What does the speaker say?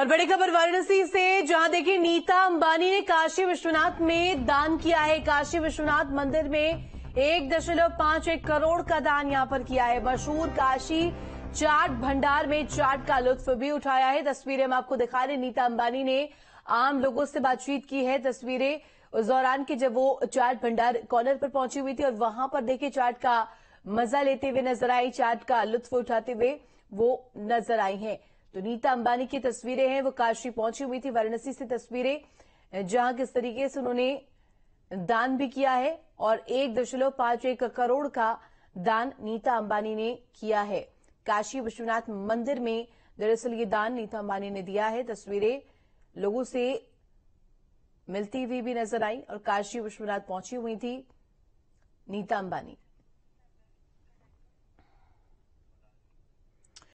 और बड़ी खबर वाराणसी से जहां देखिए नीता अंबानी ने काशी विश्वनाथ में दान किया है काशी विश्वनाथ मंदिर में एक दशमलव पांच एक करोड़ का दान यहां पर किया है मशहूर काशी चाट भंडार में चाट का लुत्फ भी उठाया है तस्वीरें हम आपको दिखा रहे नीता अंबानी ने आम लोगों से बातचीत की है तस्वीरें उस दौरान की जब वो चाट भंडार कॉर्नर पर पहुंची हुई थी और वहां पर देखिए चाट का मजा लेते हुए नजर आई चाट का लुत्फ उठाते हुए वो नजर आई हैं तो नीता अंबानी की तस्वीरें हैं वो काशी पहुंची हुई थी वाराणसी से तस्वीरें जहां किस तरीके से उन्होंने दान भी किया है और एक दशमलव पांच एक करोड़ का दान नीता अंबानी ने किया है काशी विश्वनाथ मंदिर में दरअसल ये दान नीता अंबानी ने दिया है तस्वीरें लोगों से मिलती हुई भी नजर आई और काशी विश्वनाथ पहुंची हुई थी नीता अंबानी